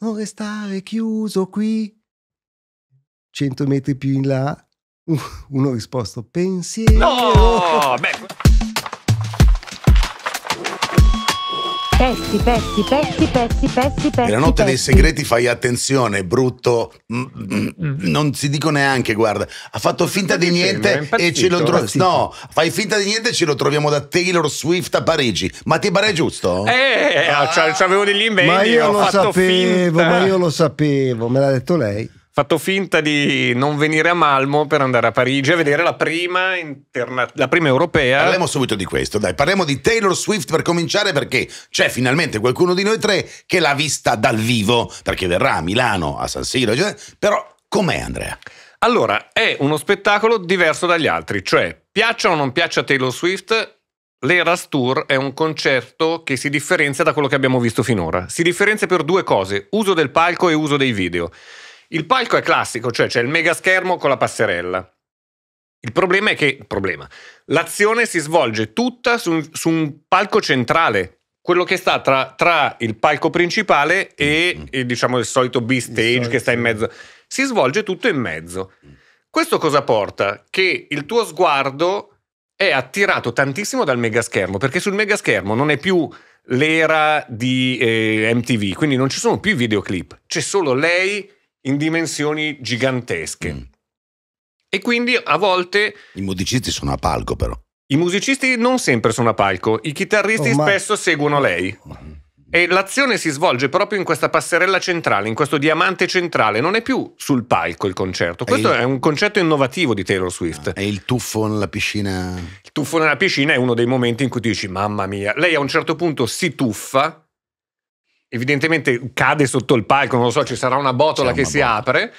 non restare chiuso qui. Cento metri più in là, uno risposto pensiero. No, beh. Pezzi, pezzi, pezzi, pezzi, pezzi, pezzi. E la notte pezzi. dei segreti fai attenzione, brutto. Mm, mm, mm. Non si dico neanche, guarda. Ha fatto finta di niente e ce lo troviamo. Eh, no, fai finta di niente e ce lo troviamo da Taylor Swift a Parigi. Ma ti pare giusto? Eh, ah. Eh, eh, cioè, avevo degli inventi. Ma io lo sapevo, finta. ma io lo sapevo, me l'ha detto lei fatto finta di non venire a Malmo per andare a Parigi a vedere la prima, interna- la prima europea. Parliamo subito di questo, dai, parliamo di Taylor Swift per cominciare perché c'è finalmente qualcuno di noi tre che l'ha vista dal vivo, perché verrà a Milano, a San Siro, cioè, però com'è Andrea? Allora, è uno spettacolo diverso dagli altri, cioè piaccia o non piaccia Taylor Swift, L'Eras Tour è un concerto che si differenzia da quello che abbiamo visto finora. Si differenzia per due cose, uso del palco e uso dei video. Il palco è classico, cioè c'è il mega schermo con la passerella. Il problema è che problema, l'azione si svolge tutta su, su un palco centrale, quello che sta tra, tra, il palco principale e, mm-hmm. e diciamo il solito B-stage che sta in mezzo. Si svolge tutto in mezzo. Mm. Questo cosa porta? Che il tuo sguardo è attirato tantissimo dal megaschermo, perché sul megaschermo non è più l'era di eh, MTV, quindi non ci sono più i videoclip, c'è solo lei in dimensioni gigantesche. Mm. E quindi a volte... I musicisti sono a palco però. I musicisti non sempre sono a palco, i chitarristi oh, ma... spesso seguono lei. Mm. E l'azione si svolge proprio in questa passerella centrale, in questo diamante centrale, non è più sul palco il concerto. Questo è, il... è un concetto innovativo di Taylor Swift. Ah, è il tuffo nella piscina. Il tuffo nella piscina è uno dei momenti in cui tu dici, mamma mia, lei a un certo punto si tuffa evidentemente cade sotto il palco, non lo so, ci sarà una botola C'è che una si apre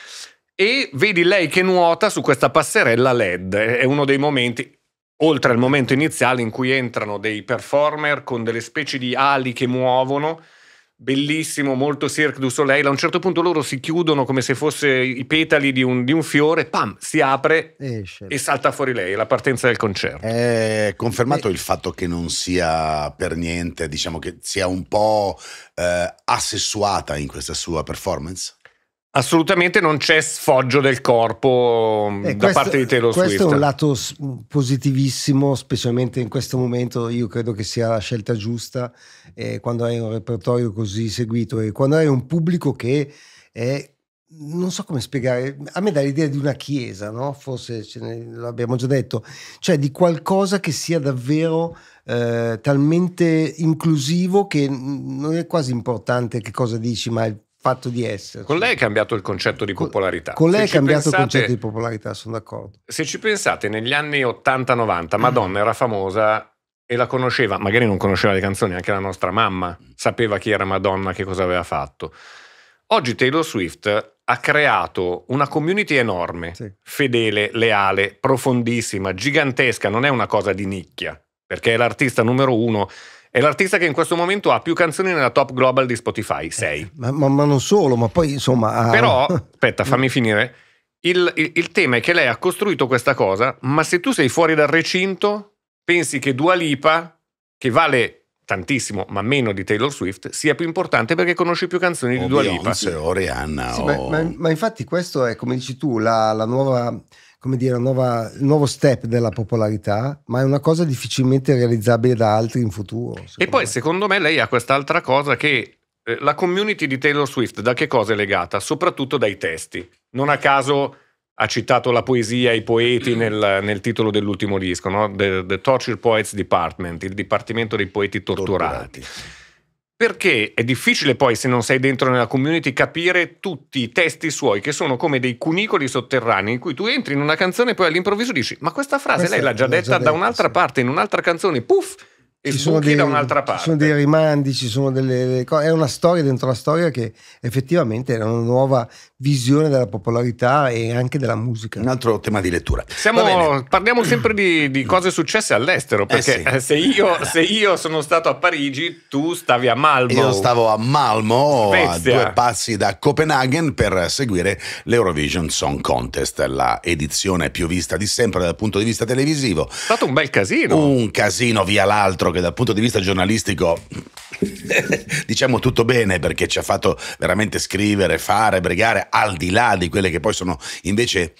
e vedi lei che nuota su questa passerella LED. È uno dei momenti oltre al momento iniziale in cui entrano dei performer con delle specie di ali che muovono bellissimo, molto Cirque du Soleil. A un certo punto loro si chiudono come se fosse i petali di un, di un fiore, pam, si apre Esce. e salta fuori lei, la partenza del concerto. È confermato e... il fatto che non sia per niente, diciamo che sia un po' eh, assessuata in questa sua performance? Assolutamente non c'è sfoggio del corpo mm, eh, da questo, parte di Taylor questo Swift. Questo è un lato mm, positivissimo, specialmente in questo momento. Io credo che sia la scelta giusta eh, quando hai un repertorio così seguito e quando hai un pubblico che è. Non so come spiegare, a me dà l'idea di una chiesa, no? Forse ce ne, l'abbiamo già detto, cioè di qualcosa che sia davvero eh, talmente inclusivo che non è quasi importante che cosa dici, ma il fatto di essere. Con lei è cambiato il concetto di popolarità. Con, lei è cambiato pensate, il concetto di popolarità, sono d'accordo. Se ci pensate, negli anni 80-90 Madonna era famosa e la conosceva, magari non conosceva le canzoni, anche la nostra mamma sapeva chi era Madonna, che cosa aveva fatto. Oggi Taylor Swift ha creato una community enorme, sì. fedele, leale, profondissima, gigantesca, non è una cosa di nicchia, perché è l'artista numero uno è l'artista che in questo momento ha più canzoni nella top global di Spotify, 6. Eh, ma, ma, non solo, ma poi insomma... Però, aspetta, fammi finire. Il, il, il tema è che lei ha costruito questa cosa, ma se tu sei fuori dal recinto, pensi che Dua Lipa, che vale tantissimo, ma meno di Taylor Swift, sia più importante perché conosci più canzoni o di Dua Lipa. o Rihanna. Sì, o... Ma, ma, ma, infatti questo è, come dici tu, la, la nuova come dire, nuova, il nuovo step della popolarità, ma è una cosa difficilmente realizzabile da altri in futuro. E poi, me. secondo me, lei ha quest'altra cosa che eh, la community di Taylor Swift da che cosa è legata? Soprattutto dai testi. Non a caso ha citato la poesia e i poeti nel, nel titolo dell'ultimo disco, no? the, the Torture Poets Department, il dipartimento dei poeti torturati. torturati. Perché è difficile poi, se non sei dentro nella community, capire tutti i testi suoi, che sono come dei cunicoli sotterranei, in cui tu entri in una canzone e poi all'improvviso dici: Ma questa frase questa lei l'ha già, l'ha detta, detta da un'altra sì. parte, in un'altra canzone, puff, e ci sono dei, da un'altra parte. Ci sono dei rimandi, ci sono delle cose. È una storia dentro la storia che effettivamente è una nuova visione della popolarità e anche della musica. Un altro tema di lettura. Siamo, parliamo sempre di, di, mm. cose successe all'estero, eh perché eh sì. se, io, se, io, sono stato a Parigi, tu stavi a Malmo. Io stavo a Malmo, Spezia. a due passi da Copenaghen, per seguire l'Eurovision Song Contest, la edizione più vista di sempre dal punto di vista televisivo. È stato un bel casino. Un casino via l'altro che dal punto di vista giornalistico diciamo tutto bene perché ci ha fatto veramente scrivere, fare, bregare, al di là di quelle che poi sono invece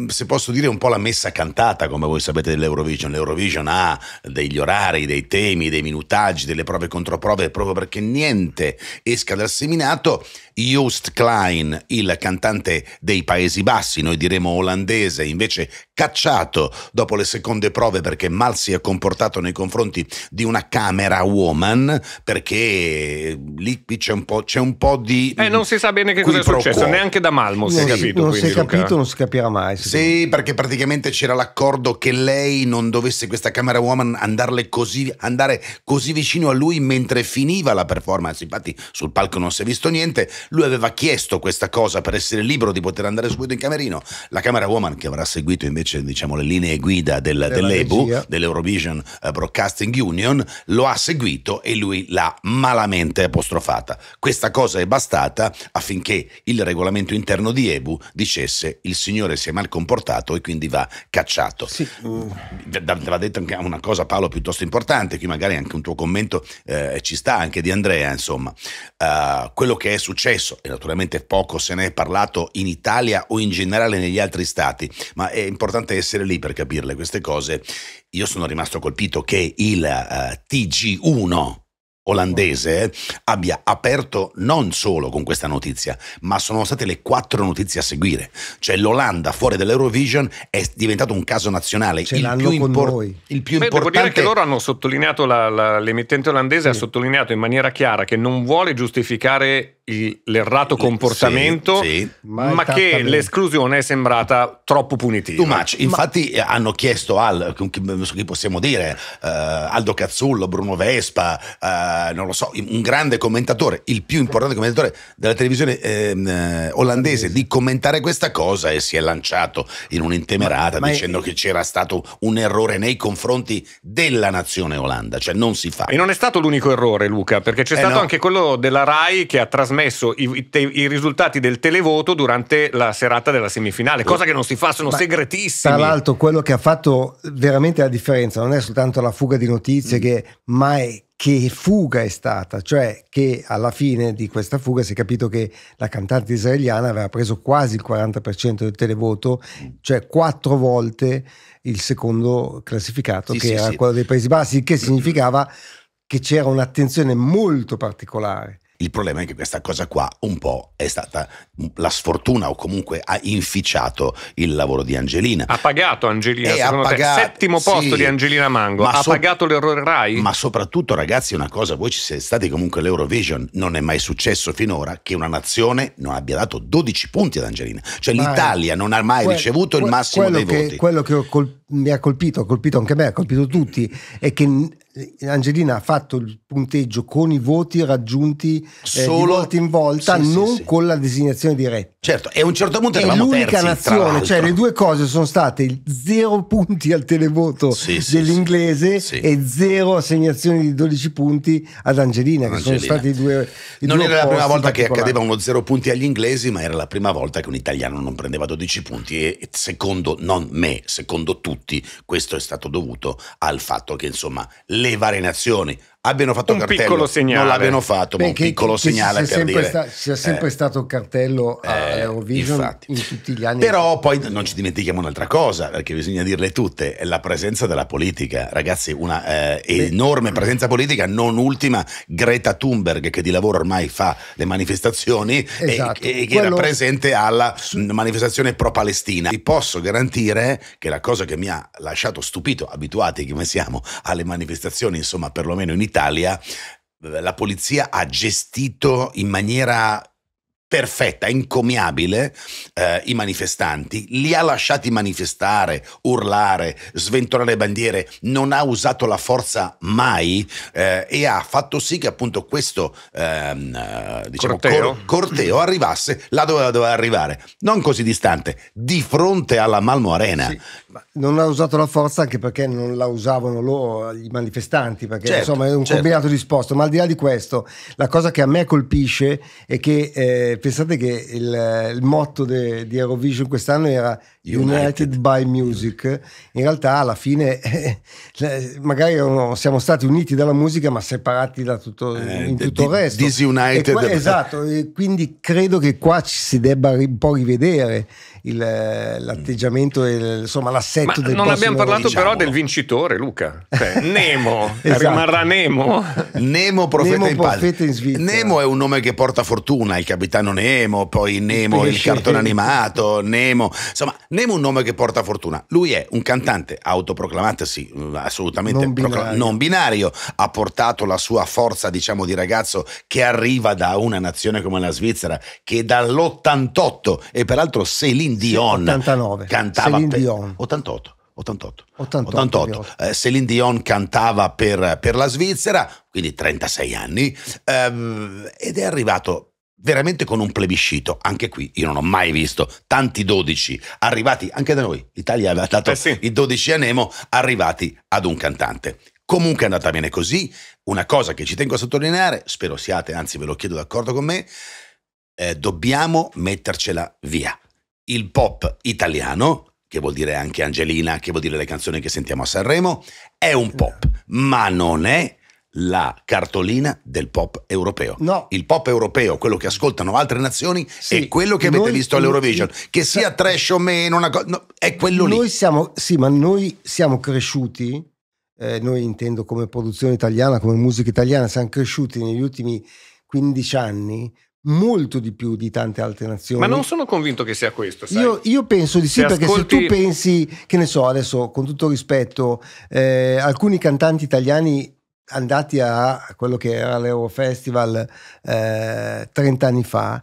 mm, se posso dire un po' la messa cantata, come voi sapete, dell'Eurovision. L'Eurovision ha degli orari, dei temi, dei minutaggi, delle prove contro prove proprio perché niente esca dal seminato. Joost Klein, il cantante dei Paesi Bassi, noi diremo olandese, invece cacciato dopo le seconde prove perché mal si è comportato nei confronti di una camera woman, perché lì c'è un po', c'è un po di... Eh, non si sa bene che cosa è successo, quo. neanche da Malmo si non è capito. Non si è capito, Luca. non si capirà mai. Sì, perché praticamente c'era l'accordo che lei non dovesse, questa camera woman, andarle così, andare così vicino a lui mentre finiva la performance. Infatti sul palco non si è visto niente, lui aveva chiesto questa cosa per essere libero di poter andare subito in camerino. La camera woman che avrà seguito invece cioè, diciamo, le linee guida del, dell'EBU, regia. dell'Eurovision eh, Broadcasting Union, lo ha seguito e lui l'ha malamente apostrofata. Questa cosa è bastata affinché il regolamento interno di EBU dicesse il signore si è mal comportato e quindi va cacciato. Sì. Va detto anche una cosa Paolo piuttosto importante, qui magari anche un tuo commento eh, ci sta anche di Andrea, insomma, uh, quello che è successo, e naturalmente poco se ne è parlato in Italia o in generale negli altri stati, ma è importante importante essere lì per capirle queste cose. Io sono rimasto colpito che il uh, eh, TG1 olandese eh, abbia aperto non solo con questa notizia, ma sono state le quattro notizie a seguire. Cioè l'Olanda fuori dall'Eurovision è diventato un caso nazionale. Ce il più, impor- il più Beh, importante. Devo dire che loro hanno sottolineato, la, la, l'emittente olandese sì. ha sottolineato in maniera chiara che non vuole giustificare il, l'errato comportamento, sì, sì. ma, ma che l'esclusione è sembrata troppo punitiva. Too much. Infatti ma... Eh, hanno chiesto al, non so chi possiamo dire, uh, Aldo Cazzullo, Bruno Vespa, uh, eh, non lo so, un grande commentatore, il più importante commentatore della televisione ehm, eh, olandese, di commentare questa cosa e si è lanciato in un'intemerata ma, ma dicendo è... che c'era stato un errore nei confronti della nazione Olanda, cioè non si fa. E non è stato l'unico errore, Luca, perché c'è eh stato no. anche quello della RAI che ha trasmesso i, i, i, risultati del televoto durante la serata della semifinale, cosa che non si fa, sono ma, segretissimi. Tra l'altro, quello che ha fatto veramente la differenza non è soltanto la fuga di notizie, mm. che mai che fuga è stata, cioè che alla fine di questa fuga si è capito che la cantante israeliana aveva preso quasi il 40% del televoto, cioè quattro volte il secondo classificato sì, che sì, era sì. quello dei Paesi Bassi, il che mm. significava che c'era un'attenzione molto particolare. Il problema è che questa cosa qua un po' è stata la sfortuna o comunque ha inficiato il lavoro di Angelina. Ha pagato Angelina, e secondo pagato, te? Settimo posto sì, di Angelina Mango, ha so- pagato l'errore Rai? Ma soprattutto ragazzi una cosa, voi ci siete stati comunque l'Eurovision, non è mai successo finora che una nazione non abbia dato 12 punti ad Angelina, cioè ma l'Italia non ha mai que- ricevuto que- il massimo dei che, voti. Quello che col- mi ha colpito, ha colpito anche me, ha colpito tutti, è che Angelina ha fatto il punteggio con i voti raggiunti eh, Solo... di volta in volta, sì, non sì, con la designazione trasmissione diretta. Certo, e a un certo punto è l'unica terzi, nazione, cioè le due cose sono state zero punti al televoto sì, dell'inglese sì, e zero assegnazioni di 12 punti ad Angelina, che Angelina. sono stati i due... I non due era la prima volta che accadeva uno zero punti agli inglesi, ma era la prima volta che un italiano non prendeva 12 punti e secondo non me, secondo tutti, questo è stato dovuto al fatto che insomma le varie nazioni abbiano fatto un cartello, piccolo segnale. non l'abbiano fatto, Beh, ma un che, piccolo che segnale sia per dire sta, sia eh. sempre eh, stato cartello a eh, in tutti gli anni. Però poi non ci dimentichiamo un'altra cosa, perché bisogna dirle tutte, la presenza della politica, ragazzi, una eh, enorme presenza politica, non ultima Greta Thunberg che di lavoro ormai fa le manifestazioni esatto. e, e, che Quello... era presente alla manifestazione pro Palestina. Vi posso garantire che la cosa che mi ha lasciato stupito, abituati come siamo alle manifestazioni, insomma, perlomeno in Italia Italia eh, la polizia ha gestito in maniera perfetta, encomiabile, eh, i manifestanti, li ha lasciati manifestare, urlare, sventolare bandiere, non ha usato la forza mai eh, e ha fatto sì che appunto questo ehm, eh, diciamo, corteo. Cor corteo. arrivasse là dove doveva arrivare, non così distante, di fronte alla Malmo Arena. Sì, non ha usato la forza anche perché non la usavano loro, i manifestanti, perché certo, insomma è un certo. combinato disposto, ma al di là di questo, la cosa che a me colpisce è che... Eh, pensate che il, il motto de, di Eurovision quest'anno era United, United by Music. In realtà, alla fine, eh, magari erano, siamo stati uniti dalla musica, ma separati da tutto, eh, in tutto di, il resto. Disunited. E qua, esatto, e quindi credo che qua ci si debba un po' rivedere il, eh, l'atteggiamento, il, insomma l'assetto Ma del Non abbiamo parlato diciamo. però del vincitore, Luca. Cioè, Nemo, esatto. rimarrà Nemo. Nemo profeta, Nemo in, profeta in Svizzera. Nemo è un nome che porta fortuna, il capitano Nemo, poi Nemo il, il cartone animato, Nemo. Insomma, Nemo è un nome che porta fortuna. Lui è un cantante autoproclamato, sì, assolutamente non binario. non binario. Ha portato la sua forza, diciamo, di ragazzo che arriva da una nazione come la Svizzera, che dall'88 e peraltro sei lì Céline Dion 89. cantava Céline per, 88 88, 88, 88. Eh, Céline Dion cantava per, per, la Svizzera, quindi 36 anni, ehm, ed è arrivato veramente con un plebiscito. Anche qui io non ho mai visto tanti 12 arrivati, anche da noi, l'Italia aveva dato eh sì. i 12 a Nemo, arrivati ad un cantante. Comunque è andata bene così. Una cosa che ci tengo a sottolineare, spero siate, anzi ve lo chiedo d'accordo con me, eh, dobbiamo mettercela via il pop italiano, che vuol dire anche Angelina, che vuol dire le canzoni che sentiamo a Sanremo, è un pop, ma non è la cartolina del pop europeo. No. Il pop europeo, quello che ascoltano altre nazioni, sì, è quello che avete noi, visto all'Eurovision. Che sia trash o meno, una cosa, no, è quello noi lì. Siamo, sì, ma noi siamo cresciuti, eh, noi intendo come produzione italiana, come musica italiana, siamo cresciuti negli ultimi 15 anni molto di più di tante altre nazioni. Ma non sono convinto che sia questo. Io, io, penso di sì, se perché ascolti... se tu pensi, che ne so, adesso con tutto rispetto, eh, alcuni cantanti italiani andati a quello che era l'Euro Festival eh, 30 anni fa,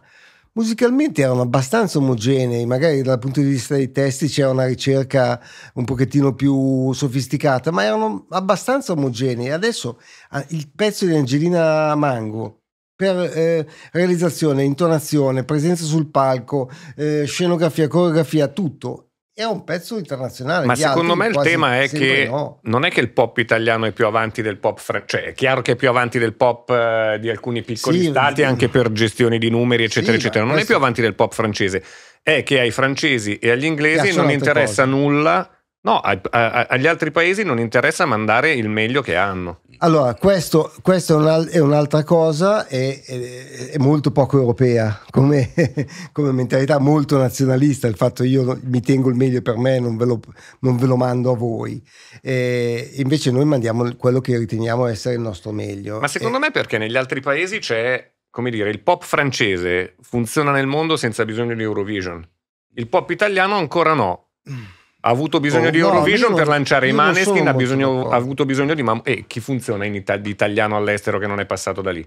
musicalmente erano abbastanza omogenei, magari dal punto di vista dei testi c'era una ricerca un pochettino più sofisticata, ma erano abbastanza omogenei. Adesso ah, il pezzo di Angelina Mango per eh, realizzazione, intonazione, presenza sul palco, eh, scenografia, coreografia, tutto è un pezzo internazionale. Ma secondo me il tema è che no. non è che il pop italiano è più avanti del pop francese, cioè è chiaro che è più avanti del pop eh, di alcuni piccoli sì, stati, anche per gestione di numeri, eccetera, sì, eccetera. Non è più avanti del pop francese, è che ai francesi e agli inglesi non interessa cose. nulla. No, a, a, agli altri paesi non interessa mandare il meglio che hanno. Allora, questo, questo è, un, è, un'altra cosa, è, è, è, molto poco europea come, come, mentalità, molto nazionalista, il fatto io mi tengo il meglio per me, non ve lo, non ve lo mando a voi. E invece noi mandiamo quello che riteniamo essere il nostro meglio. Ma secondo e... me perché negli altri paesi c'è, come dire, il pop francese funziona nel mondo senza bisogno di Eurovision, il pop italiano ancora no. Mm ha avuto bisogno oh, di Eurovision no, per lanciare i Maneskin, ha, ha, avuto bisogno di E eh, chi funziona in Ita- di italiano all'estero che non è passato da lì?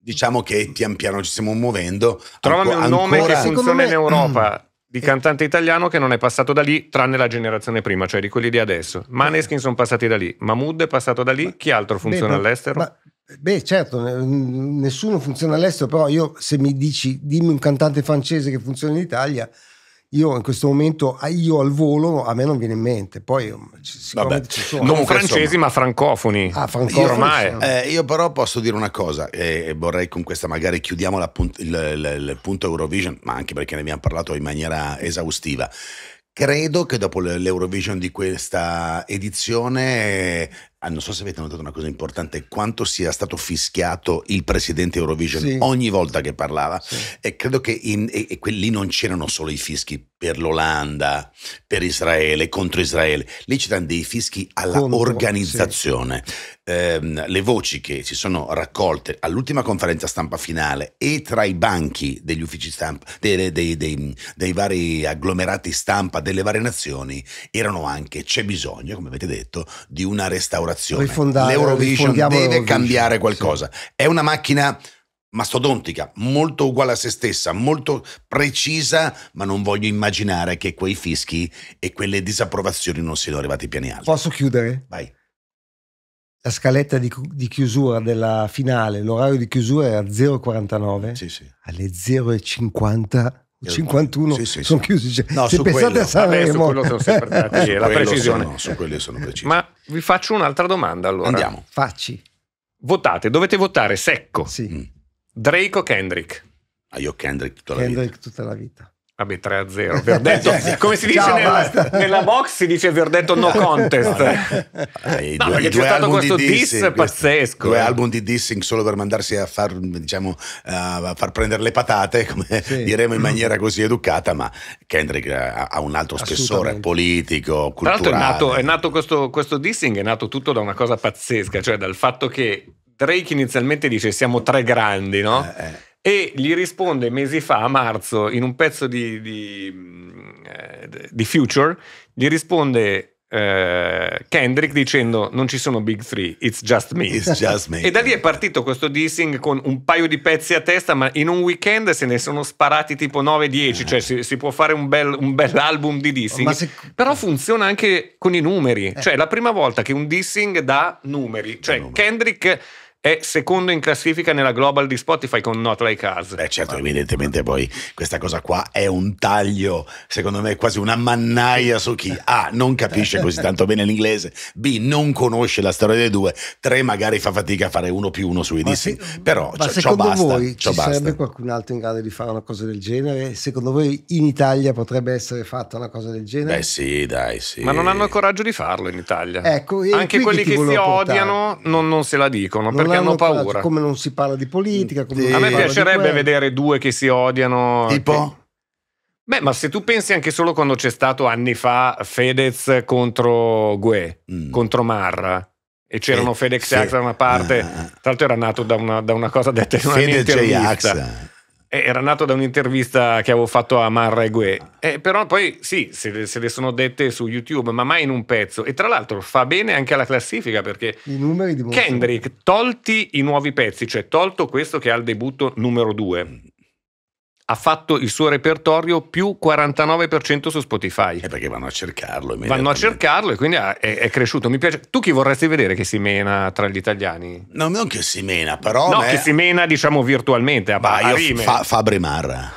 Diciamo che pian piano ci stiamo muovendo. Trovami un nome ancora... che funziona me... in Europa. Mm. di cantante italiano che non è passato da lì, tranne la generazione prima, cioè di quelli di adesso. Maneskin sono passati da lì, Mahmood è passato da lì, ma, chi altro funziona beh, all'estero? Ma, beh, certo, nessuno funziona all'estero, però io se mi dici dimmi un cantante francese che funziona in Italia, io in questo momento io al volo a me non viene in mente poi mm, Vabbè, non francesi insomma. ma francofoni ah francofoni ormai eh, io però posso dire una cosa e, vorrei con questa magari chiudiamo punt- il, il, il punto Eurovision ma anche perché ne abbiamo parlato in maniera esaustiva Credo che dopo l'Eurovision di questa edizione Ah, non so se avete notato una cosa importante, quanto sia stato fischiato il presidente Eurovision sì. ogni volta che parlava. Sì. E credo che in, e, e lì non c'erano solo i fischi per l'Olanda, per Israele, contro Israele. Lì c'erano dei fischi alla contro, organizzazione. Sì. Eh, le voci che si sono raccolte all'ultima conferenza stampa finale e tra i banchi degli uffici stampa, dei, dei, dei, dei vari agglomerati stampa delle varie nazioni, erano anche, c'è bisogno, come avete detto, di una restaurazione lavorazione. L'Eurovision deve Eurovision. cambiare qualcosa. Sì. È una macchina mastodontica, molto uguale a se stessa, molto precisa, ma non voglio immaginare che quei fischi e quelle disapprovazioni non siano arrivati piani alti. Posso chiudere? Vai. La scaletta di, di, chiusura della finale, l'orario di chiusura è a 0,49. Sì, sì. Alle 0,50. 51 sì, sì, sono sì. chiusi. Cioè, no, se pensate quello, a Sanremo, vabbè, su quello sono sempre stati, la precisione. Sono, su quello sono precise. Ma vi faccio un'altra domanda allora. Andiamo. Facci. Votate, dovete votare secco. Sì. Drake o Kendrick? Ah, io Kendrick tutta la vita. Kendrick tutta la vita. Vabbè, 3 a 0, verdetto. Come si dice Ciao, nella, nella, box, si dice verdetto no contest. Hai no, no due, c'è stato questo di diss, pazzesco. Due eh. album di dissing solo per mandarsi a far, diciamo, eh, a far prendere le patate, come sì. diremo in maniera così educata, ma Kendrick eh, ha, un altro spessore politico, culturale. Tra l'altro è nato, è nato questo, questo dissing, è nato tutto da una cosa pazzesca, cioè dal fatto che Drake inizialmente dice siamo tre grandi, no? Eh, eh. E gli risponde mesi fa, a marzo, in un pezzo di, di, mm, eh, di Future, gli risponde Uh, Kendrick dicendo non ci sono big three, it's just me. It's just me. E da lì è partito questo dissing con un paio di pezzi a testa, ma in un weekend se ne sono sparati tipo 9-10, cioè si, si, può fare un bel, un bel album di dissing. Se... Però funziona anche con i numeri, eh. cioè è la prima volta che un dissing dà numeri, cioè Kendrick è secondo in classifica nella global di Spotify con Not Like Us. Beh certo, Ma... evidentemente poi questa cosa qua è un taglio, secondo me quasi una mannaia su chi A non capisce così tanto bene l'inglese, B non conosce la storia dei due, 3 magari fa fatica a fare uno più uno sui dissi, però Ma ciò, ciò basta. Voi ciò ci basta. sarebbe qualcun altro in grado di fare una cosa del genere? Secondo voi in Italia potrebbe essere fatta una cosa del genere? Beh sì, dai, sì. Ma non hanno il coraggio di farlo in Italia. Ecco, Anche quelli che, che si portare. odiano non, non, se la dicono. Non hanno paura. Fatto, come non si parla di politica. Sì. a me piacerebbe vedere due che si odiano. Tipo? Che... Beh, ma se tu pensi anche solo quando c'è stato anni fa Fedez contro Gue, mm. contro Marra, e c'erano eh, Fedez e sì. Axa da una parte, ah. tra l'altro era nato da una, da una cosa detta in una Fedez e Axa. Eh, era nato da un'intervista che avevo fatto a Marregue. Eh, però poi sì, se le, se le, sono dette su YouTube, ma mai in un pezzo. E tra l'altro fa bene anche alla classifica perché i numeri di Kendrick, tolti i nuovi pezzi, cioè tolto questo che ha il debutto numero due, ha fatto il suo repertorio più 49% su Spotify. Eh perché vanno a cercarlo. Vanno a cercarlo e quindi è, è cresciuto. Tu chi vorresti vedere che si mena tra gli italiani? No, non che si mena, però... No, beh... che si mena diciamo virtualmente. A, bah, a fa, Fabri Marra.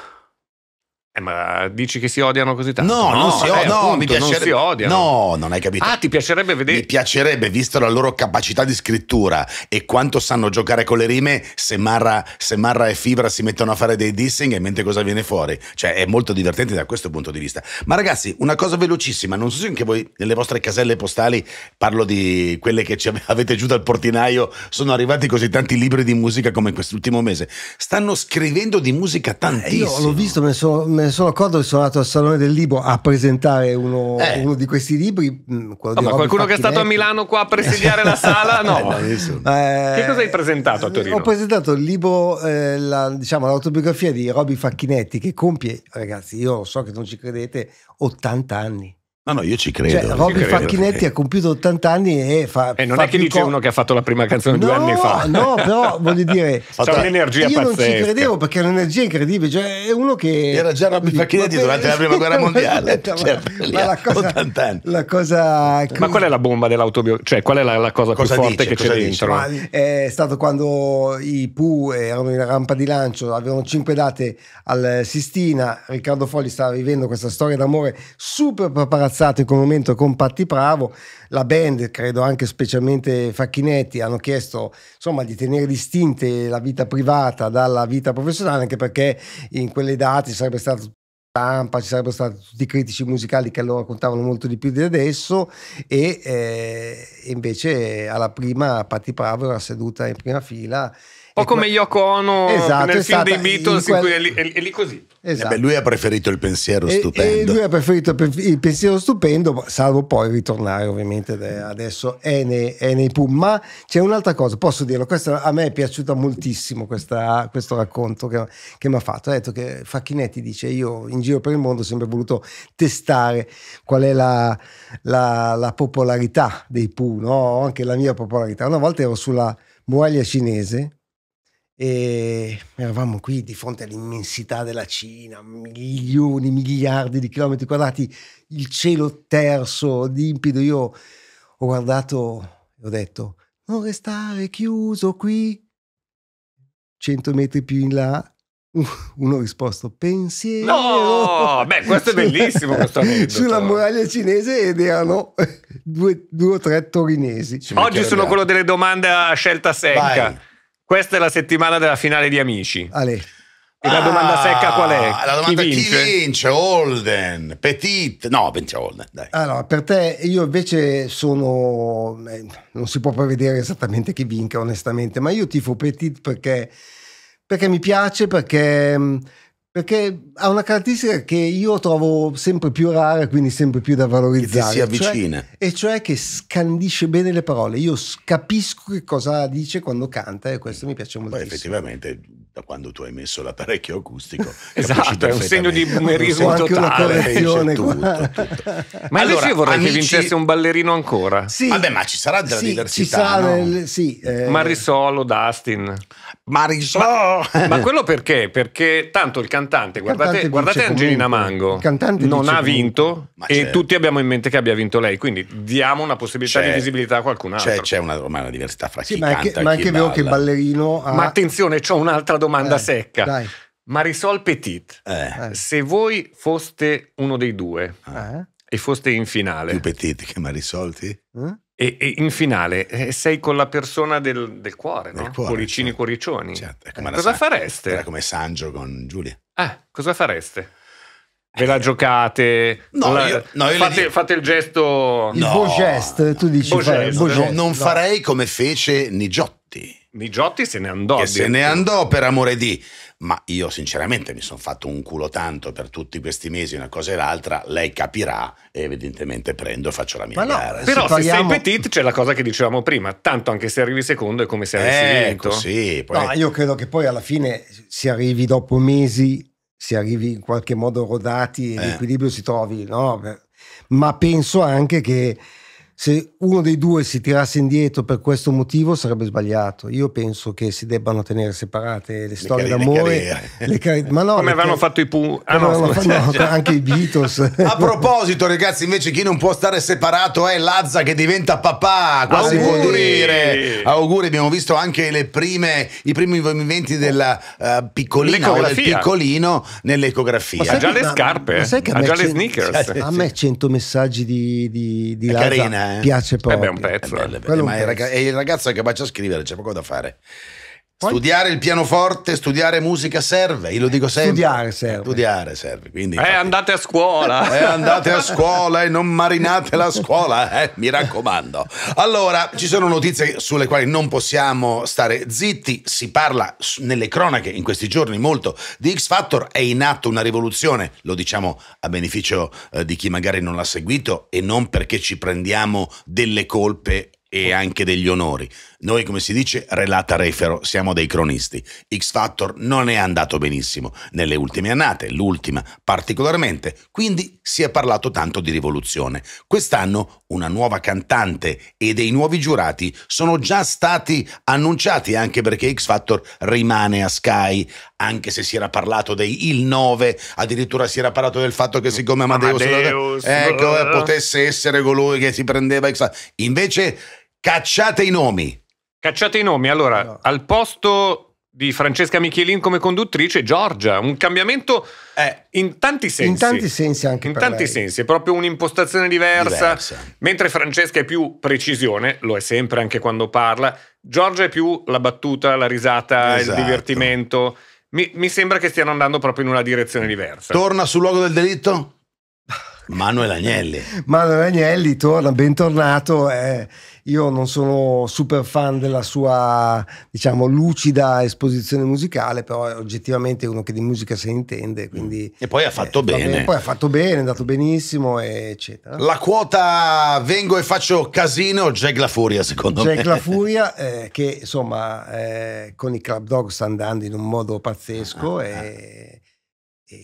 Eh, ma dici che si odiano così tanto? No, no non, si, eh, no, appunto, mi piacere... non si odiano. No, non hai capito. Ah, ti piacerebbe vedere? Mi piacerebbe, visto la loro capacità di scrittura e quanto sanno giocare con le rime, se Marra, se Marra e Fibra si mettono a fare dei dissing e mente cosa viene fuori. Cioè, è molto divertente da questo punto di vista. Ma ragazzi, una cosa velocissima, non so se anche voi nelle vostre caselle postali, parlo di quelle che avete giù dal portinaio, sono arrivati così tanti libri di musica come quest'ultimo mese. Stanno scrivendo di musica tantissimo. Eh, io l'ho visto, me ne sono me ne sono accorto che sono andato al Salone del Libro a presentare uno, eh. uno di questi libri. No, di ma qualcuno che è stato a Milano qua a presidiare la sala? No. Eh, eh, che cosa hai eh, presentato a Torino? Ho presentato il libro, eh, la, diciamo, l'autobiografia di Roby Facchinetti che compie, ragazzi, io so che non ci credete, 80 anni. No, no, io ci credo. Cioè, Robby Facchinetti perché... ha compiuto 80 anni e fa. E eh, non fa è che dice co... uno che ha fatto la prima canzone no, due anni fa. No, però voglio dire. C'è un'energia io pazzesca. non ci credevo perché è un'energia incredibile. Cioè, è uno che. Era già Robby Facchinetti ma... durante la prima guerra mondiale. ma, cioè, la cosa. 80 anni. La cosa... Ma qual è la bomba dell'autobiografia? Cioè, qual è la, la cosa, cosa, più forte dice, che c'è dentro? Ma eh, è stato quando i Pooh erano in rampa di lancio, avevano cinque date al Sistina. Riccardo Fogli stava vivendo questa storia d'amore super preparata incalzato in quel momento con Patti Pravo, la band, credo anche specialmente Facchinetti, hanno chiesto insomma, di tenere distinte la vita privata dalla vita professionale, anche perché in quelle date sarebbe stato stampa, ci sarebbero stati tutti i critici musicali che allora contavano molto di più di adesso e eh, invece alla prima Patti Pravo era seduta in prima fila po' come Yoko Ono esatto, nel film esatto, dei Beatles quel... è, lì, è, lì, così esatto. eh beh, lui ha preferito il pensiero stupendo e lui ha preferito il pensiero stupendo salvo poi ritornare ovviamente adesso è nei, è nei pub ma c'è un'altra cosa posso dirlo questa, a me è piaciuta moltissimo questa, questo racconto che, che mi ha fatto ha detto che Facchinetti dice io in giro per il mondo ho sempre voluto testare qual è la, la, la popolarità dei pub no? anche la mia popolarità una volta ero sulla muraglia cinese e eravamo qui di fronte all'immensità della Cina, milioni, miliardi di chilometri quadrati, il cielo terso, limpido. Io ho guardato e ho detto, non restare chiuso qui. 100 metri più in là, uno ha risposto pensiero. No, beh, questo è bellissimo. questo sulla muraglia cinese ed erano due, due o tre torinesi. Oggi sono quello delle domande a scelta secca. Vai. Questa è la settimana della finale di Amici. Ale. E la ah, domanda secca qual è? La domanda chi vince? Chi vince? Holden, Petit, no, vince Holden. Dai. Allora, ah, per te io invece sono... Eh, non si può prevedere esattamente chi vinca onestamente, ma io tifo Petit perché, perché mi piace, perché mm, perché ha una caratteristica che io trovo sempre più rara, quindi sempre più da valorizzare. Che si avvicina. Cioè, e cioè che scandisce bene le parole. Io capisco che cosa dice quando canta e questo mi piace molto. effettivamente da quando tu hai messo l'apparecchio acustico esatto, è un segno di boomerismo totale. Una tutto, tutto. Ma allora, io vorrei amici... che vincesse un ballerino ancora. Sì. Vabbè, ma ci sarà della sì, diversità, ci sarà no? del, sì, eh... Marisol Dustin. Marisol. Ma, oh! ma, quello perché? Perché tanto il cantante, il guardate, cantante guardate Angelina Mango, non ha vinto e certo. tutti abbiamo in mente che abbia vinto lei, quindi diamo una possibilità di certo. visibilità a qualcun altro. C'è, una, ormai una diversità fra sì, chi ma canta anche, e Ma anche vero che il ballerino ha... Ma attenzione, ho un'altra domanda eh, secca. Dai. Marisol Petit, eh. eh. se voi foste uno dei due eh. e foste in finale... Più Petit che Marisolti? Eh? E, e, in finale eh, sei con la persona del, del cuore, del no? Cuore, Cuoricini sì. Certo. cuoricioni. Certo. Eh, cosa San... fareste? Era come Sangio con Giulia. Ah, cosa fareste? Ve la eh, giocate? No, la, io, no, io fate, fate, il gesto. No. Il beau gest, tu dici. Beau fare, Beau gest. non farei come fece Nigiotti. Di Giotti se ne andò. Che se ne andò per amore di. Ma io sinceramente mi sono fatto un culo tanto per tutti questi mesi, una cosa e l'altra, lei capirà e evidentemente prendo e faccio la mia ma no, gara. Però se, parliamo... se sei petit c'è la cosa che dicevamo prima, tanto anche se arrivi secondo è come se avessi eh, vinto. Così, poi... No, io credo che poi alla fine si arrivi dopo mesi, si arrivi in qualche modo rodati e eh. l'equilibrio si trovi, no? Ma penso anche che se uno dei due si tirasse indietro per questo motivo sarebbe sbagliato. Io penso che si debbano tenere separate le, le storie carine, d'amore, le car- ma no, come avevano fatto i Pooh, ah, no, no, anche i Beatles. A proposito, ragazzi, invece chi non può stare separato è Lazza che diventa papà, quasi vuol dire. Auguri, abbiamo visto anche le prime, i primi movimenti della uh, piccolina del piccolino nell'ecografia. Ha già le scarpe, ha già le sneakers. A me 100 messaggi di, di, di Lazza. Carina, eh? eh? Piace poco. Eh beh, un pezzo. È eh. bello, bello, ma il ragazzo, è il ragazzo è capace a scrivere, c'è poco da fare. Poi? Studiare il pianoforte, studiare musica serve, io lo dico sempre. Studiare serve. Studiare serve. Quindi, eh, andate a scuola. Eh, andate a scuola e non marinate la scuola, eh, mi raccomando. Allora, ci sono notizie sulle quali non possiamo stare zitti. Si parla nelle cronache in questi giorni molto di X Factor. È in atto una rivoluzione, lo diciamo a beneficio eh, di chi magari non l'ha seguito e non perché ci prendiamo delle colpe e anche degli onori. Noi, come si dice, relata refero, siamo dei cronisti. X Factor non è andato benissimo nelle ultime annate, l'ultima particolarmente, quindi si è parlato tanto di rivoluzione. Quest'anno una nuova cantante e dei nuovi giurati sono già stati annunciati anche perché X Factor rimane a Sky, anche se si era parlato dei Il 9, addirittura si era parlato del fatto che siccome Amadeus, Amadeus ecco, eh, potesse essere colui che si prendeva X Factor. Invece cacciate i nomi, Cacciate i nomi, allora, no. al posto di Francesca Michelin come conduttrice, Giorgia, un cambiamento eh, in tanti sensi. In tanti sensi anche. In tanti lei. sensi, è proprio un'impostazione diversa. diversa. Mentre Francesca è più precisione, lo è sempre anche quando parla, Giorgia è più la battuta, la risata, esatto. il divertimento. Mi, mi sembra che stiano andando proprio in una direzione diversa. Torna sul luogo del delitto? Manuel Agnelli. Manuel Agnelli torna, bentornato. Eh, io non sono super fan della sua, diciamo, lucida esposizione musicale, però è oggettivamente uno che di musica se ne intende. Quindi, e poi ha eh, fatto eh, bene. bene. Poi ha fatto bene, è andato benissimo, eccetera. La quota vengo e faccio casino, Jack La Furia, secondo Jack me. Jack La Furia, eh, che insomma eh, con i Club Dog sta andando in un modo pazzesco. Ah, e, eh. ah, ah.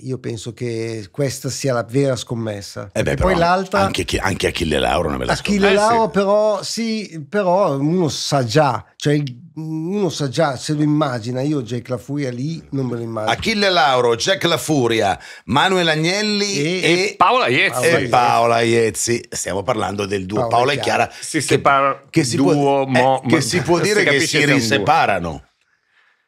Io penso che questa sia la vera scommessa. eh beh, poi l'altra. Anche, anche, Achille Lauro non me bella Achille scommessa. Achille Lauro, eh però, sì, però uno sa già, cioè uno sa già, se lo immagina. Io, Jack La Furia, lì non me lo immagino. Achille Lauro, Jack La Furia, Manuel Agnelli e, e Paola Iezzi. E Paola Iezzi. Stiamo parlando del duo Paola, Paola e Chiara. Si separano. separa, che si può, eh, mo, che si può dire si che si riseparano.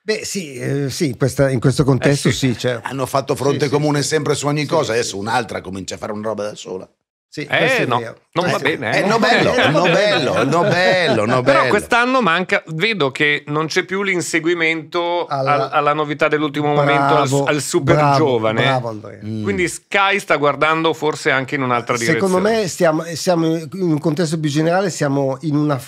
Beh sì, eh, sì questa, in questo contesto eh sì. sì certo. Hanno fatto fronte sì, comune sempre su ogni cosa, adesso un'altra comincia a fare una roba da sola. Sì, eh, no, non eh, va bene. È Nobello, è Nobello, no, Però quest'anno manca, vedo che non c'è più l'inseguimento alla, alla novità dell'ultimo bravo, momento, al, al super bravo, giovane. Bravo Andrea. Mm. Quindi Sky sta guardando forse anche in un'altra direzione. Secondo me stiamo, siamo in un contesto più generale, siamo in una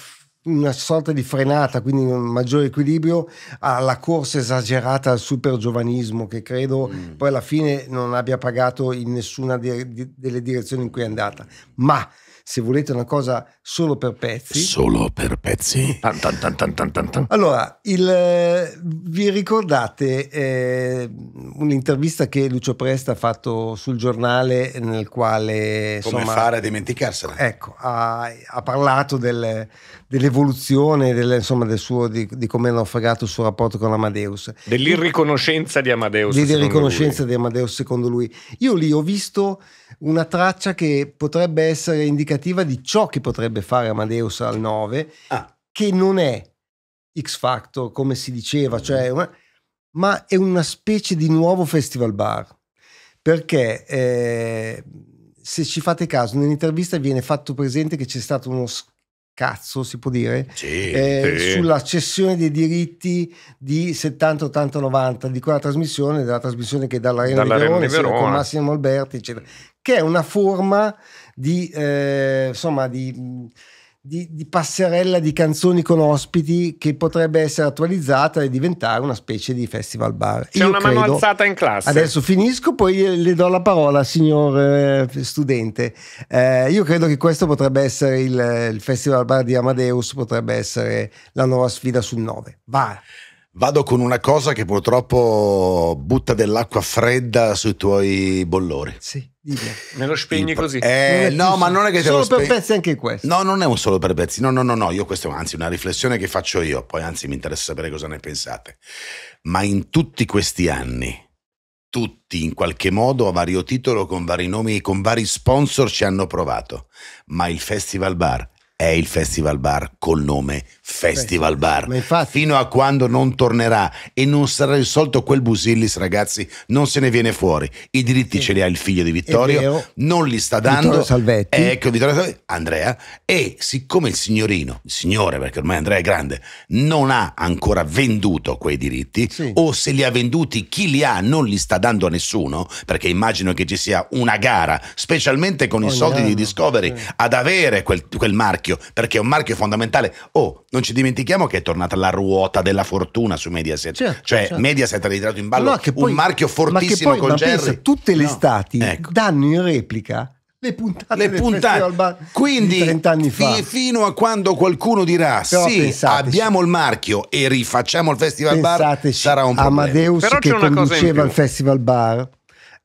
una sorta di frenata, quindi un maggiore equilibrio alla corsa esagerata al super giovanismo che credo mm. poi alla fine non abbia pagato in nessuna di, di, delle direzioni in cui è andata. Ma se volete una cosa solo per pezzi. Solo per pezzi. Tan, tan, tan, allora, il, eh, vi ricordate eh, un'intervista che Lucio Presta ha fatto sul giornale nel quale... Come fare a dimenticarsela. Ecco, ha, ha parlato del, dell'evoluzione, del, insomma, del suo, di, di come è naufragato il suo rapporto con Amadeus. Dell'irriconoscenza di Amadeus. Dell'irriconoscenza di Amadeus secondo lui. Io lì ho visto una traccia che potrebbe essere indicativa di ciò che potrebbe fare Amadeus al 9, ah. che non è X Factor come si diceva, mm. cioè ma è una specie di nuovo festival bar. Perché eh, se ci fate caso, nell'intervista viene fatto presente che c'è stato uno cazzo si può dire, sì, eh, sì. sulla cessione dei diritti di 70, 80, 90 di quella trasmissione, della trasmissione che dall'Arena, dall'Arena di, Verone, Verona con Massimo Alberti, eccetera, che è una forma di, eh, insomma, di di, di, passerella di canzoni con ospiti che potrebbe essere attualizzata e diventare una specie di festival bar. C'è Io una credo, mano alzata in classe. Adesso finisco, poi le do la parola, signor eh, studente. Eh, io credo che questo potrebbe essere il, il, Festival Bar di Amadeus, potrebbe essere la nuova sfida sul 9. Vai. Vado con una cosa che purtroppo butta dell'acqua fredda sui tuoi bollori. Sì, dimmi. Me lo spegni così. Eh, no, ma non è che te solo lo spegni. per pezzi anche questo. No, non è un solo per pezzi. No, no, no, no. Io questo è anzi una riflessione che faccio io. Poi anzi mi interessa sapere cosa ne pensate. Ma in tutti questi anni, tutti in qualche modo a vario titolo, con vari nomi con vari sponsor ci hanno provato. Ma il Festival Bar è il Festival Bar col nome Festival Bar. infatti... Fino a quando non tornerà e non sarà risolto quel busillis, ragazzi, non se ne viene fuori. I diritti sì. ce li ha il figlio di Vittorio, non li sta dando. Vittorio Salvetti. Ecco, Vittorio Salvetti, Andrea. E siccome il signorino, il signore, perché ormai Andrea è grande, non ha ancora venduto quei diritti, sì. o se li ha venduti, chi li ha non li sta dando a nessuno, perché immagino che ci sia una gara, specialmente con Ogni i oh, soldi anno. di Discovery, sì. ad avere quel, quel, marchio, perché è un marchio fondamentale. Oh, non non ci dimentichiamo che è tornata la ruota della fortuna su Mediaset. Certo, cioè certo. Mediaset ha ritirato in ballo no, poi, un marchio fortissimo ma poi, con Jerry. tutte le no. stati ecco. danno in replica le puntate, le puntate. quindi fi, fino a quando qualcuno dirà Però sì pensateci. abbiamo il marchio e rifacciamo il festival pensateci bar sarà un problema Amadeus Però che conduceva il festival bar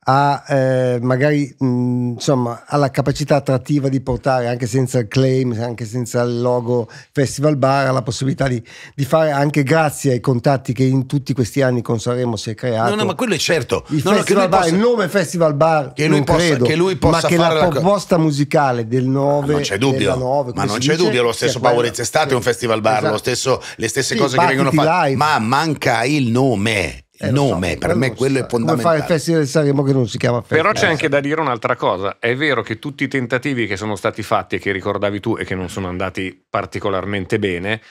ha eh, magari mh, insomma ha la capacità attrattiva di portare anche senza il claim, anche senza il logo Festival Bar, ha la possibilità di, di fare anche grazie ai contatti che in tutti questi anni con Sanremo si è creato. No, no, ma quello è certo. Il, no, Festival no, Bar, possa, il nome Festival Bar che lui, possa, credo, che lui possa, ma che la, la proposta musicale del 9 non c'è dubbio, 9, ma non c'è dice, dubbio, lo stesso Powerez estate è un Festival Bar, esatto. stesso, le stesse sì, cose che vengono fatte, live. ma manca il nome eh, nome, so, per me quello so. è fondamentale. Come fa il Festival di Sanremo che non si chiama Festival. Però c'è anche da dire un'altra cosa, è vero che tutti i tentativi che sono stati fatti e che ricordavi tu e che non sono andati particolarmente bene,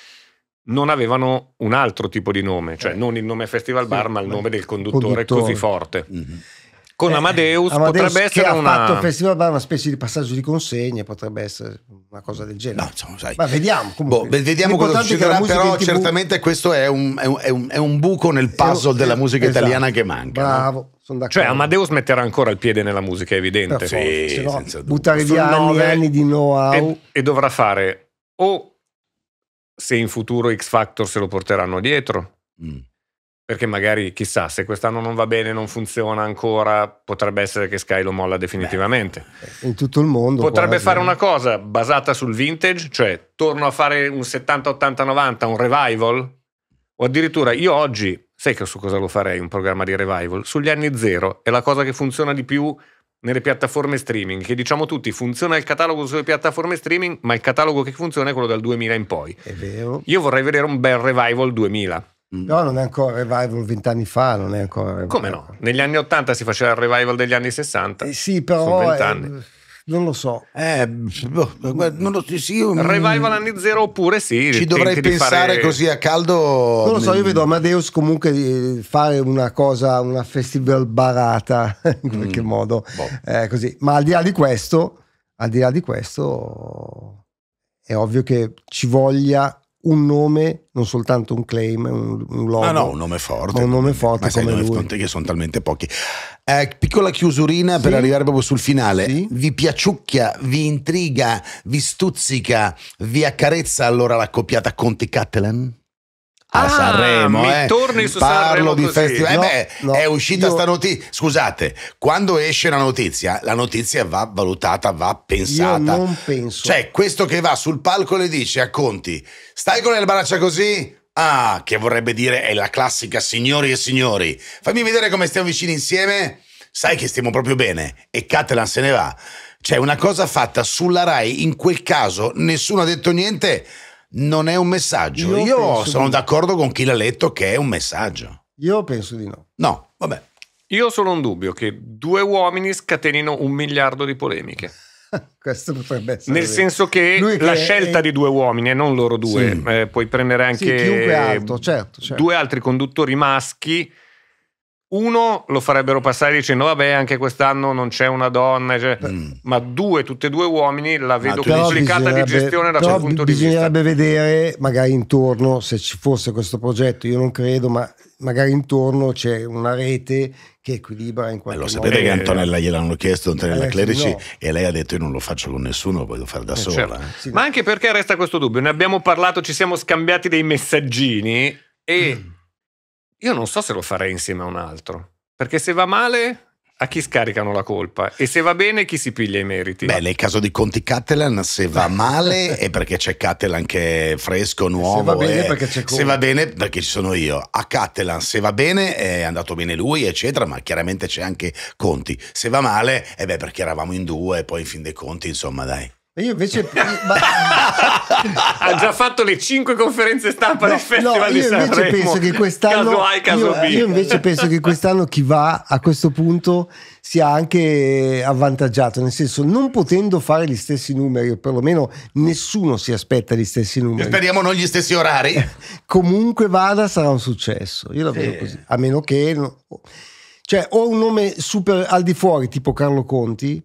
non avevano un altro tipo di nome, cioè eh. non il nome Festival Bar, ma il nome del conduttore, conduttore. così forte. Mm-hmm con Amadeus, eh, Amadeus potrebbe essere ha fatto il festival bar, una specie di passaggio di consegne, potrebbe essere una cosa del genere. No, insomma, sai. Ma vediamo. Comunque. Boh, vediamo cosa succederà, però certamente questo è un, è, un, è, un, è un, buco nel puzzle della musica esatto. italiana che manca. Bravo. No? Cioè Amadeus metterà ancora il piede nella musica, è evidente. Sì, no, buttare via anni, anni di know-how. E, e dovrà fare o se in futuro X Factor se lo porteranno dietro, mm. Perché magari, chissà, se quest'anno non va bene, non funziona ancora, potrebbe essere che Sky lo molla definitivamente. Beh, in tutto il mondo. Potrebbe quasi. fare una cosa basata sul vintage, cioè torno a fare un 70, 80, 90, un revival, o addirittura io oggi, sai che su cosa lo farei un programma di revival? Sugli anni zero, è la cosa che funziona di più nelle piattaforme streaming, che diciamo tutti funziona il catalogo sulle piattaforme streaming, ma il catalogo che funziona è quello dal 2000 in poi. È vero. Io vorrei vedere un bel revival 2000. Mm. No, non è ancora revival vent'anni fa, non è ancora revival. Come no? Negli anni 80 si faceva il revival degli anni 60. Eh sì, però... Eh, non lo so. Eh, boh, non lo, sì, io, revival anni zero oppure sì. Ci dovrei pensare fare... così a caldo. Non lo so, io vedo Amadeus comunque eh, fare una cosa, una festival barata in qualche mm. modo. Boh. Eh, così. Ma al di là di questo, al di là di questo, è ovvio che ci voglia un nome, non soltanto un claim, un, un logo. Ah no, un nome forte. Un nome forte. Ma come nomi lui. che sono talmente pochi. Eh, piccola chiusurina sì. per arrivare proprio sul finale. Sì. Vi piaciucchia, vi intriga, vi stuzzica, vi accarezza allora la coppiata Conti Catalan? a ah, Sanremo. Mi eh. torni su Parlo Sanremo di festival. Eh no, eh beh, no, è uscita io... sta notizia. Scusate, quando esce la notizia, la notizia va valutata, va pensata. Io non penso. Cioè, questo che va sul palco le dice a Conti: stai con le braccia così? Ah, che vorrebbe dire è la classica signori e signori. Fammi vedere come stiamo vicini insieme. Sai che stiamo proprio bene. E Catalan se ne va. Cioè, una cosa fatta sulla Rai, in quel caso nessuno ha detto niente non è un messaggio. Io, Io sono di... d'accordo con chi l'ha letto che è un messaggio. Io penso di no. No, vabbè. Io ho solo un dubbio che due uomini scatenino un miliardo di polemiche. Questo potrebbe essere. Nel vero. senso che, che la è, scelta è... di due uomini e non loro due, sì. eh, puoi prendere anche sì, altro, certo, certo. due altri conduttori maschi uno lo farebbero passare dicendo vabbè anche quest'anno non c'è una donna cioè, mm. ma due tutte e due uomini la vedo complicata di gestione da quel punto di vista bisognerebbe vedere magari intorno se ci fosse questo progetto io non credo ma magari intorno c'è una rete che equilibra in qualche eh, modo lo sapete che eh, Antonella gliel'hanno eh, chiesto Antonella Clerici no. e lei ha detto io non lo faccio con nessuno lo voglio fare da eh, sola certo. sì, ma no. anche perché resta questo dubbio ne abbiamo parlato ci siamo scambiati dei messaggini e mm io non so se lo farei insieme a un altro, perché se va male a chi scaricano la colpa e se va bene chi si piglia i meriti? Beh, nel caso di Conti Catalan, se va male è perché c'è Catalan che è fresco, nuovo. Se va bene, è... Eh. perché, se va bene perché ci sono io. A Catalan, se va bene è andato bene lui, eccetera, ma chiaramente c'è anche Conti. Se va male, è eh beh, perché eravamo in due e poi in fin dei conti, insomma, dai. Io invece. ma... ha già fatto le cinque conferenze stampa no, del Festival no, di Sanremo. Caso A e caso io, B. Eh, io invece penso che quest'anno chi va a questo punto sia anche avvantaggiato, nel senso non potendo fare gli stessi numeri, o perlomeno nessuno si aspetta gli stessi numeri. Speriamo non gli stessi orari. Comunque vada, sarà un successo. Io la vedo così. A meno che. No. Cioè, o un nome super al di fuori, tipo Carlo Conti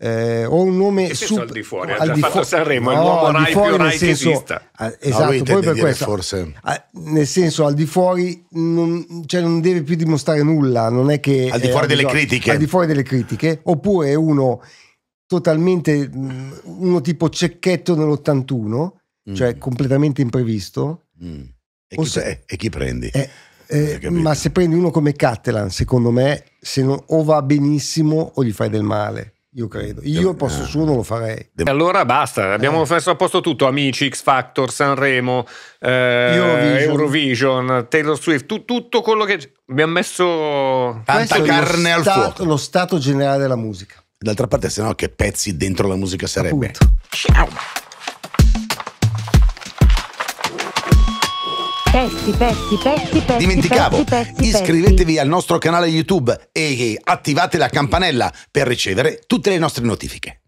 eh, ho un nome sub... al di fuori, al di fuori fu- Sanremo, no, il nuovo Rai fuori, più Rai senso, ah, esatto, no, ah, poi per questo, forse. Ah, nel senso al di fuori non, cioè, non, deve più dimostrare nulla, non è che... Al di fuori eh, delle bisogno, critiche. Al di fuori delle critiche, oppure uno totalmente, mm, uno tipo cecchetto nell'81, mm. cioè completamente imprevisto. Mm. E, chi, se, e, chi, prendi? Eh, eh, ma se prendi uno come Cattelan, secondo me, se non, o va benissimo o gli fai del male io credo. Io posso posto suo non lo farei. Allora basta, abbiamo eh. messo a posto tutto, amici, X Factor, Sanremo, eh, Eurovision. Eurovision. Taylor Swift, tu, tutto quello che... Abbiamo messo tanta carne al stato, fuoco. Lo stato generale della musica. D'altra parte, se no, che pezzi dentro la musica sarebbe? Appunto. Ciao. Pezzi, pezzi, pezzi, pezzi. Dimenticavo, pezzi, iscrivetevi pezzi. al nostro canale YouTube e attivate la campanella per ricevere tutte le nostre notifiche.